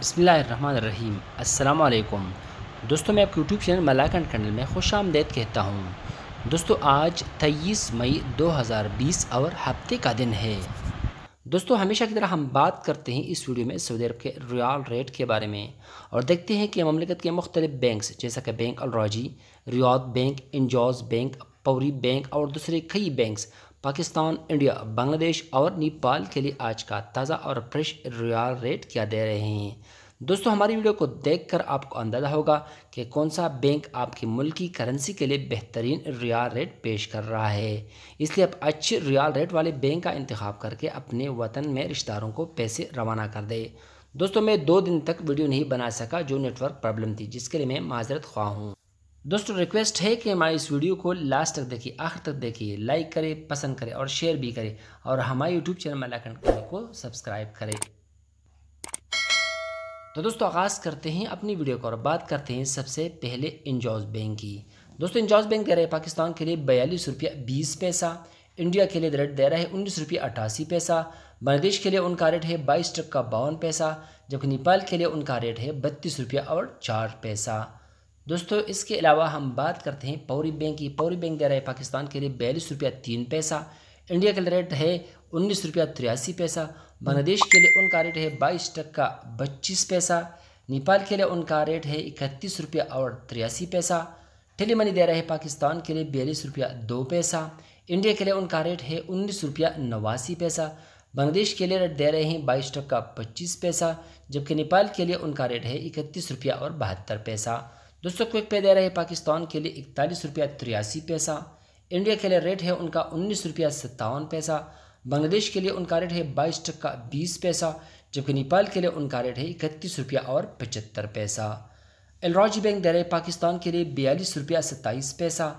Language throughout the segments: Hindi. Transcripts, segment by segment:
बसमीम् अल्लाम दोस्तों मैं आपके यूट्यूब चैनल मलाकंड कंडल में खुश आमदेद कहता हूँ दोस्तों आज तेईस मई 2020 और हफ्ते का दिन है दोस्तों हमेशा की तरह हम बात करते हैं इस वीडियो में सऊदी अरब के रियाल रेट के बारे में और देखते हैं कि ममलिकत के मुख्तलिफ बैंक्स जैसा कि बैंक अलराजी रियात बैंक इंजॉज बैंक पौरी बैंक और दूसरे कई बैंक्स पाकिस्तान इंडिया बांग्लादेश और नेपाल के लिए आज का ताज़ा और फ्रेश रियाल रेट क्या दे रहे हैं दोस्तों हमारी वीडियो को देखकर आपको अंदाज़ा होगा कि कौन सा बैंक आपकी मुल्क की करेंसी के लिए बेहतरीन रियाल रेट पेश कर रहा है इसलिए आप अच्छे रियाल रेट वाले बैंक का इंतखब करके अपने वतन में रिश्तेदारों को पैसे रवाना कर दे दोस्तों मैं दो दिन तक वीडियो नहीं बना सका जो नेटवर्क प्रॉब्लम थी जिसके लिए मैं माजरत ख्वा हूँ दोस्तों रिक्वेस्ट है कि हमारे इस वीडियो को लास्ट तक देखिए आखिर तक देखिए लाइक करें पसंद करें और शेयर भी करें और हमारे यूट्यूब चैनल मलाखंड करें को सब्सक्राइब करें तो दोस्तों आगाज़ करते हैं अपनी वीडियो को और बात करते हैं सबसे पहले इंजॉज बैंक की दोस्तों इंजॉज बैंक दे रहे हैं पाकिस्तान के लिए बयालीस रुपया बीस पैसा इंडिया के लिए रेट दे रहा है उन्नीस रुपये अट्ठासी पैसा बांग्लादेश के लिए उनका रेट है बाईस टक्का बावन पैसा जबकि नेपाल के लिए उनका रेट है बत्तीस रुपया और चार पैसा दोस्तों इसके अलावा हम बात करते हैं पौरी बैंक की पौरी बैंक दे रहा है पाकिस्तान के लिए बयालीस रुपया तीन पैसा इंडिया का रेट है उन्नीस रुपया तिरासी पैसा बांग्लादेश के लिए उनका रेट है बाईस टक्का पच्चीस पैसा नेपाल के लिए उनका रेट है इकतीस रुपया और तिरासी पैसा टेली मनी दे रहा है पाकिस्तान के लिए बयालीस रुपया दो पैसा इंडिया के लिए उनका रेट है उन्नीस रुपया नवासी पैसा बांग्लादेश के लिए रेट दे रहे हैं बाईस टक्का पच्चीस पैसा जबकि नेपाल के लिए उनका रेट है इकतीस रुपया और बहत्तर पैसा दोस्तों क्विक पे दे रहे हैं पाकिस्तान के लिए इकतालीस रुपया तिरासी पैसा इंडिया के लिए रेट है उनका उन्नीस रुपया सत्तावन पैसा बांग्लादेश के लिए उनका रेट है बाईस टक्का बीस पैसा जबकि नेपाल के लिए उनका रेट है इकतीस रुपया और पचहत्तर पैसा एलराज बैंक दे रहे पाकिस्तान के लिए बयालीस रुपया सत्ताईस पैसा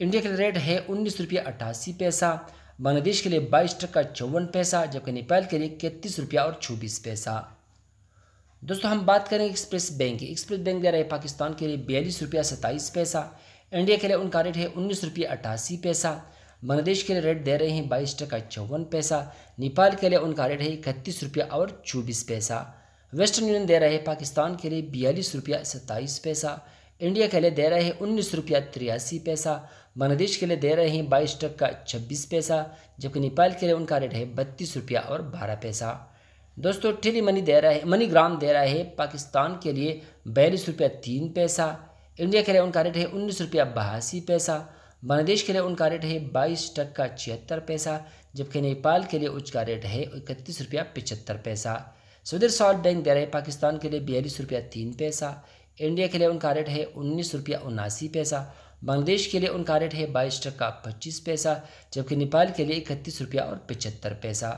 इंडिया के लिए रेट है उन्नीस रुपया अट्ठासी पैसा बांग्लादेश के लिए बाईस टक्का चौवन पैसा जबकि नेपाल के लिए इकतीस रुपया और छब्बीस पैसा दोस्तों हम बात करें एक्सप्रेस बैंक की एक्सप्रेस बैंक दे रहा है पाकिस्तान के लिए बयालीस रुपया सत्ताईस पैसा इंडिया के लिए उनका रेट है उन्नीस रुपया अट्ठासी पैसा बांग्लादेश के लिए रेट दे रहे हैं बाईस टका चौवन पैसा नेपाल के लिए उनका रेट है इकतीस रुपया और चौबीस पैसा वेस्टर्न यूनियन दे रहे हैं पाकिस्तान के लिए बयालीस रुपया सत्ताईस पैसा इंडिया के लिए दे रहे हैं उन्नीस रुपया तिरासी पैसा बांग्लादेश के लिए दे रहे हैं बाईस टक्का छब्बीस पैसा जबकि नेपाल के लिए उनका रेट है बत्तीस रुपया और बारह पैसा दोस्तों टेली मनी दे रहा है मनी ग्राम दे रहा है पाकिस्तान के लिए बयालीस रुपया तीन पैसा इंडिया के लिए उनका रेट है उन्नीस रुपया बहासी पैसा बांग्लादेश के लिए उनका रेट है बाईस टक्का छिहत्तर पैसा जबकि नेपाल के लिए उसका रेट है इकतीस रुपया पचहत्तर पैसा सऊदी सॉल्ट बैंक दे रहे हैं पाकिस्तान के लिए बयालीस रुपया तीन पैसा इंडिया के लिए उनका रेट है उन्नीस रुपया उनासी पैसा बांग्लादेश के लिए उनका रेट है बाईस टक्का पच्चीस पैसा जबकि नेपाल के लिए इकतीस रुपया और पचहत्तर पैसा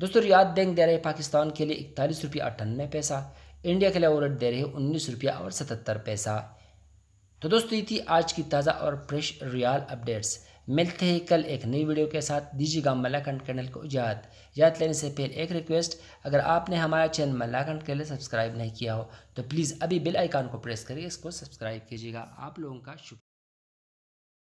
दोस्तों रियाद बैंक दे रहे हैं पाकिस्तान के लिए इकतालीस रुपया अट्ठानवे पैसा इंडिया के लिए और दे रहे हैं उन्नीस रुपया और सतहत्तर पैसा तो दोस्तों ये थी आज की ताज़ा और फ्रेश रियाल अपडेट्स मिलते हैं कल एक नई वीडियो के साथ दीजिएगा मलाखंड कैनल को याद याद लेने से पहले एक रिक्वेस्ट अगर आपने हमारा चैनल मलाखंड के लिए सब्सक्राइब नहीं किया हो तो प्लीज़ अभी बेल आइकान को प्रेस करिए इसको सब्सक्राइब कीजिएगा आप लोगों का शुक्रिया